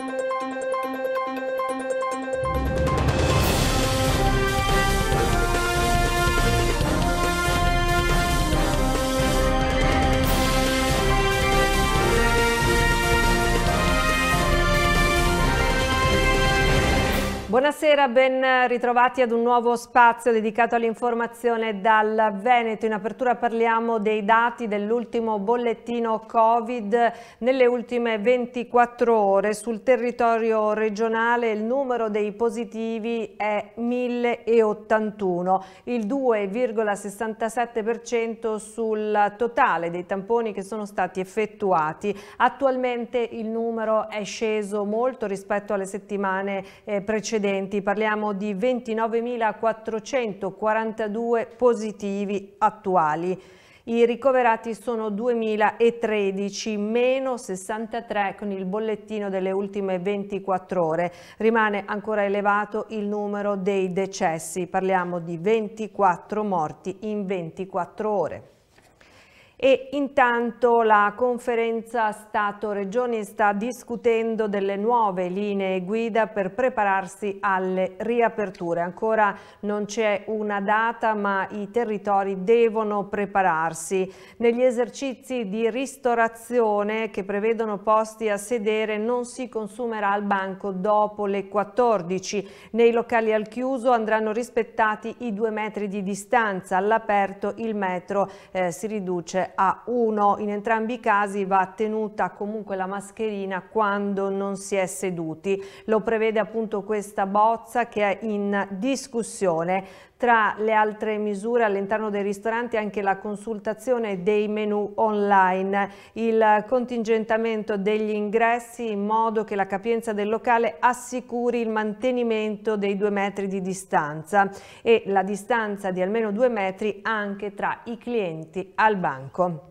Thank you. Buonasera, ben ritrovati ad un nuovo spazio dedicato all'informazione dal Veneto. In apertura parliamo dei dati dell'ultimo bollettino Covid. Nelle ultime 24 ore sul territorio regionale il numero dei positivi è 1081, il 2,67% sul totale dei tamponi che sono stati effettuati. Attualmente il numero è sceso molto rispetto alle settimane eh, precedenti precedenti. Parliamo di 29.442 positivi attuali. I ricoverati sono 2013, meno 63 con il bollettino delle ultime 24 ore. Rimane ancora elevato il numero dei decessi, parliamo di 24 morti in 24 ore. E intanto la conferenza Stato-Regioni sta discutendo delle nuove linee guida per prepararsi alle riaperture. Ancora non c'è una data ma i territori devono prepararsi. Negli esercizi di ristorazione che prevedono posti a sedere non si consumerà il banco dopo le 14. Nei locali al chiuso andranno rispettati i due metri di distanza, all'aperto il metro eh, si riduce a1, in entrambi i casi va tenuta comunque la mascherina quando non si è seduti. Lo prevede appunto questa bozza che è in discussione. Tra le altre misure all'interno dei ristoranti anche la consultazione dei menu online, il contingentamento degli ingressi in modo che la capienza del locale assicuri il mantenimento dei due metri di distanza e la distanza di almeno due metri anche tra i clienti al banco.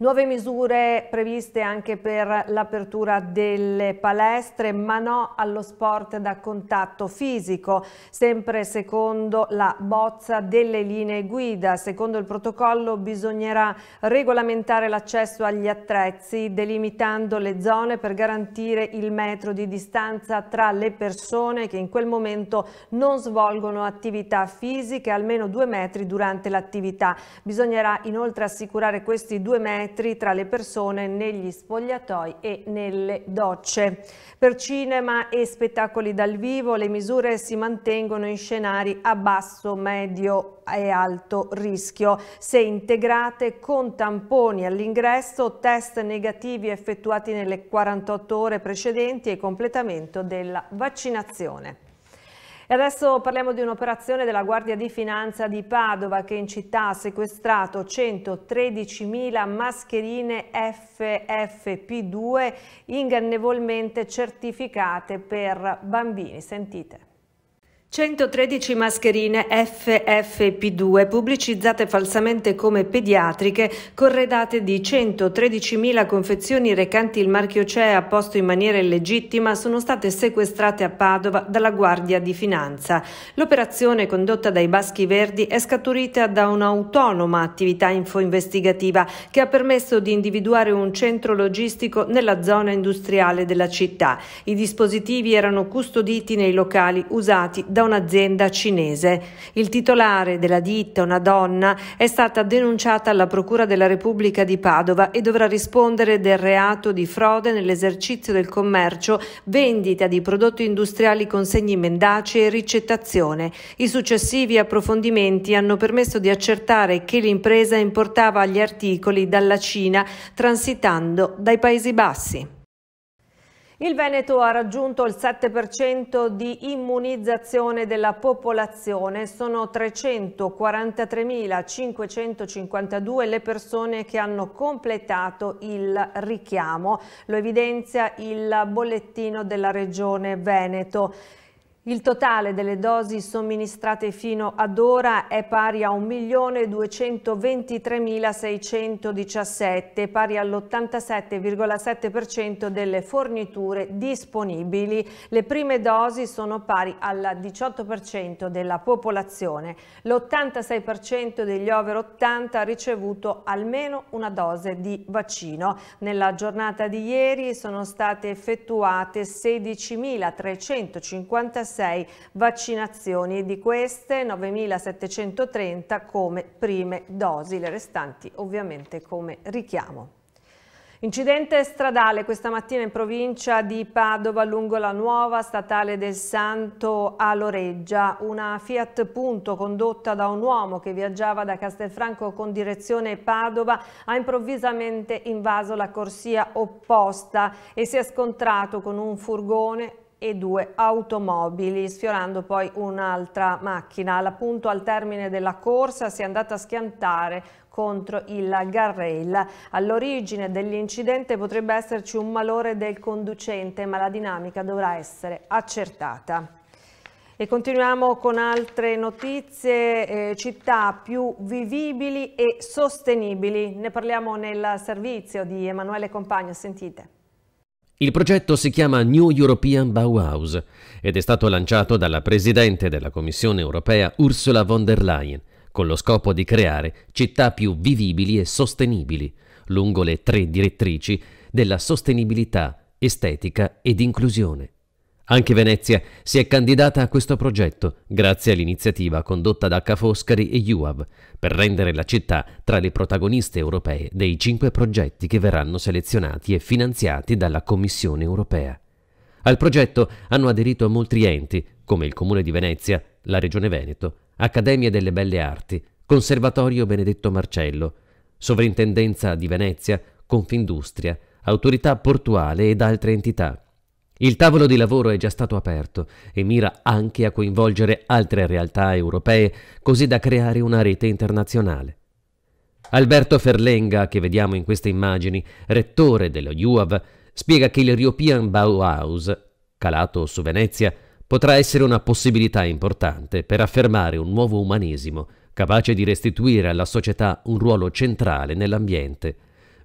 Nuove misure previste anche per l'apertura delle palestre, ma no allo sport da contatto fisico, sempre secondo la bozza delle linee guida. Secondo il protocollo bisognerà regolamentare l'accesso agli attrezzi, delimitando le zone per garantire il metro di distanza tra le persone che in quel momento non svolgono attività fisiche almeno due metri durante l'attività. Bisognerà inoltre assicurare questi due metri metri tra le persone negli spogliatoi e nelle docce. Per cinema e spettacoli dal vivo le misure si mantengono in scenari a basso, medio e alto rischio, se integrate con tamponi all'ingresso, test negativi effettuati nelle 48 ore precedenti e completamento della vaccinazione. E adesso parliamo di un'operazione della Guardia di Finanza di Padova che in città ha sequestrato 113.000 mascherine FFP2 ingannevolmente certificate per bambini. Sentite. 113 mascherine FFP2 pubblicizzate falsamente come pediatriche, corredate di 113.000 confezioni recanti il marchio CEA posto in maniera illegittima, sono state sequestrate a Padova dalla Guardia di Finanza. L'operazione condotta dai Baschi Verdi è scaturita da un'autonoma attività infoinvestigativa che ha permesso di individuare un centro logistico nella zona industriale della città. I dispositivi erano custoditi nei locali usati da da un'azienda cinese. Il titolare della ditta, una donna, è stata denunciata alla Procura della Repubblica di Padova e dovrà rispondere del reato di frode nell'esercizio del commercio, vendita di prodotti industriali con segni mendaci e ricettazione. I successivi approfondimenti hanno permesso di accertare che l'impresa importava gli articoli dalla Cina transitando dai Paesi Bassi. Il Veneto ha raggiunto il 7% di immunizzazione della popolazione, sono 343.552 le persone che hanno completato il richiamo, lo evidenzia il bollettino della Regione Veneto. Il totale delle dosi somministrate fino ad ora è pari a 1.223.617, pari all'87,7% delle forniture disponibili. Le prime dosi sono pari al 18% della popolazione. L'86% degli over 80 ha ricevuto almeno una dose di vaccino. Nella giornata di ieri sono state effettuate 16.356 1.086 vaccinazioni e di queste 9.730 come prime dosi, le restanti ovviamente come richiamo. Incidente stradale questa mattina in provincia di Padova lungo la nuova statale del Santo a Loreggia. Una Fiat Punto condotta da un uomo che viaggiava da Castelfranco con direzione Padova ha improvvisamente invaso la corsia opposta e si è scontrato con un furgone, e due automobili, sfiorando poi un'altra macchina. All'appunto al termine della corsa si è andata a schiantare contro il Garrail. All'origine dell'incidente potrebbe esserci un malore del conducente, ma la dinamica dovrà essere accertata. E continuiamo con altre notizie, eh, città più vivibili e sostenibili. Ne parliamo nel servizio di Emanuele Compagno, sentite. Il progetto si chiama New European Bauhaus ed è stato lanciato dalla Presidente della Commissione europea Ursula von der Leyen con lo scopo di creare città più vivibili e sostenibili lungo le tre direttrici della sostenibilità, estetica ed inclusione. Anche Venezia si è candidata a questo progetto grazie all'iniziativa condotta da Cafoscari e UAV per rendere la città tra le protagoniste europee dei cinque progetti che verranno selezionati e finanziati dalla Commissione europea. Al progetto hanno aderito molti enti, come il Comune di Venezia, la Regione Veneto, Accademia delle Belle Arti, Conservatorio Benedetto Marcello, Sovrintendenza di Venezia, Confindustria, Autorità Portuale ed altre entità il tavolo di lavoro è già stato aperto e mira anche a coinvolgere altre realtà europee così da creare una rete internazionale. Alberto Ferlenga, che vediamo in queste immagini, rettore dello UAV, spiega che il European Bauhaus, calato su Venezia, potrà essere una possibilità importante per affermare un nuovo umanesimo capace di restituire alla società un ruolo centrale nell'ambiente.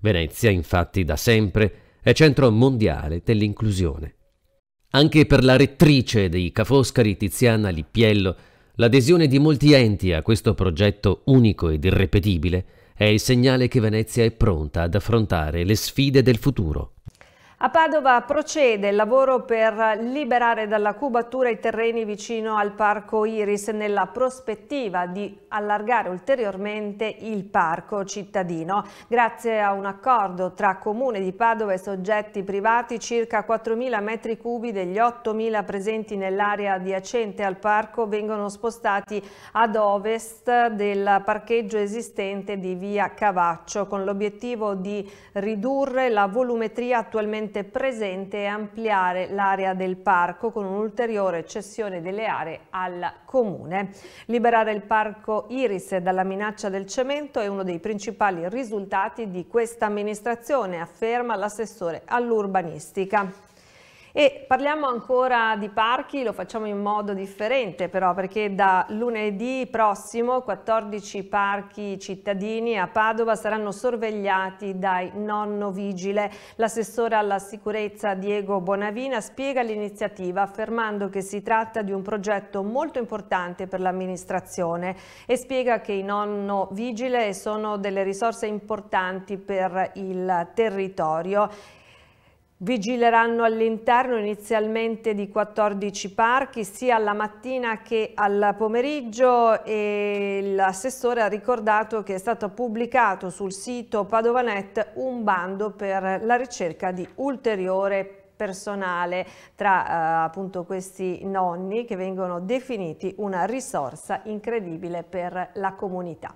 Venezia, infatti, da sempre è centro mondiale dell'inclusione. Anche per la rettrice dei Cafoscari Tiziana Lippiello, l'adesione di molti enti a questo progetto unico ed irrepetibile è il segnale che Venezia è pronta ad affrontare le sfide del futuro. A Padova procede il lavoro per liberare dalla cubatura i terreni vicino al Parco Iris nella prospettiva di allargare ulteriormente il parco cittadino. Grazie a un accordo tra Comune di Padova e soggetti privati, circa 4.000 metri cubi degli 8.000 presenti nell'area adiacente al parco vengono spostati ad ovest del parcheggio esistente di via Cavaccio con l'obiettivo di ridurre la volumetria attualmente ambiente presente e ampliare l'area del parco con un'ulteriore cessione delle aree al comune. Liberare il parco Iris dalla minaccia del cemento è uno dei principali risultati di questa amministrazione, afferma l'assessore all'urbanistica. E parliamo ancora di parchi, lo facciamo in modo differente però perché da lunedì prossimo 14 parchi cittadini a Padova saranno sorvegliati dai nonno vigile. L'assessore alla sicurezza Diego Bonavina spiega l'iniziativa affermando che si tratta di un progetto molto importante per l'amministrazione e spiega che i nonno vigile sono delle risorse importanti per il territorio Vigileranno all'interno inizialmente di 14 parchi sia alla mattina che al pomeriggio e l'assessore ha ricordato che è stato pubblicato sul sito Padovanet un bando per la ricerca di ulteriore personale tra eh, appunto questi nonni che vengono definiti una risorsa incredibile per la comunità.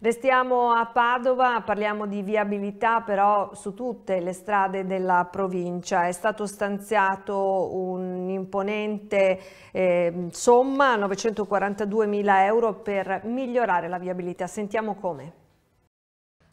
Restiamo a Padova, parliamo di viabilità però su tutte le strade della provincia. È stato stanziato un'imponente eh, somma, 942 mila euro, per migliorare la viabilità. Sentiamo come.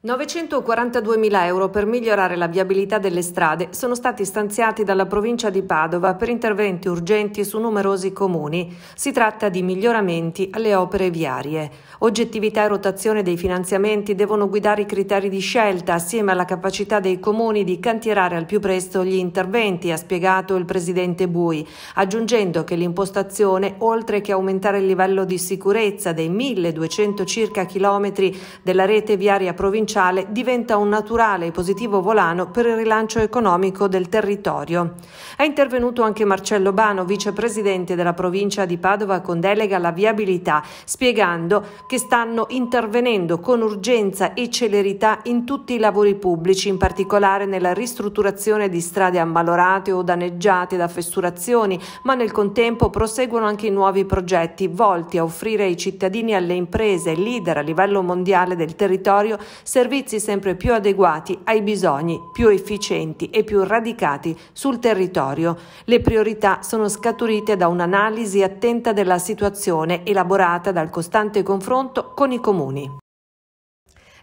942.000 euro per migliorare la viabilità delle strade sono stati stanziati dalla provincia di Padova per interventi urgenti su numerosi comuni. Si tratta di miglioramenti alle opere viarie. Oggettività e rotazione dei finanziamenti devono guidare i criteri di scelta assieme alla capacità dei comuni di cantierare al più presto gli interventi, ha spiegato il presidente Bui, aggiungendo che l'impostazione, oltre che aumentare il livello di sicurezza dei 1200 circa chilometri della rete viaria provinciale, provinciale diventa un naturale e positivo volano per il rilancio economico del territorio. È intervenuto anche Marcello Bano, vicepresidente della provincia di Padova con delega alla viabilità, spiegando che stanno intervenendo con urgenza e celerità in tutti i lavori pubblici, in particolare nella ristrutturazione di strade ammalorate o danneggiate da fessurazioni, ma nel contempo proseguono anche i nuovi progetti volti a offrire ai cittadini e alle imprese leader a livello mondiale del territorio servizi sempre più adeguati ai bisogni, più efficienti e più radicati sul territorio. Le priorità sono scaturite da un'analisi attenta della situazione elaborata dal costante confronto con i comuni.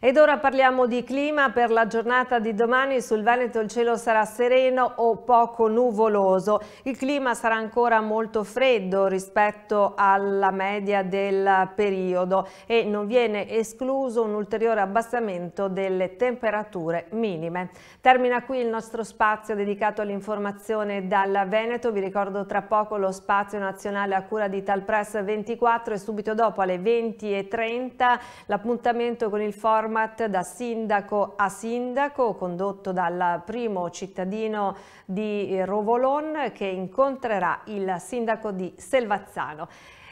Ed ora parliamo di clima per la giornata di domani. Sul Veneto il cielo sarà sereno o poco nuvoloso. Il clima sarà ancora molto freddo rispetto alla media del periodo e non viene escluso un ulteriore abbassamento delle temperature minime. Termina qui il nostro spazio dedicato all'informazione dal Veneto. Vi ricordo tra poco lo spazio nazionale a cura di Talpress 24 e subito dopo alle 20.30 l'appuntamento con il forum format da sindaco a sindaco condotto dal primo cittadino di eh, Rovolon che incontrerà il sindaco di Selvazzano.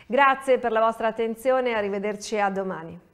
Grazie per la vostra attenzione e arrivederci a domani.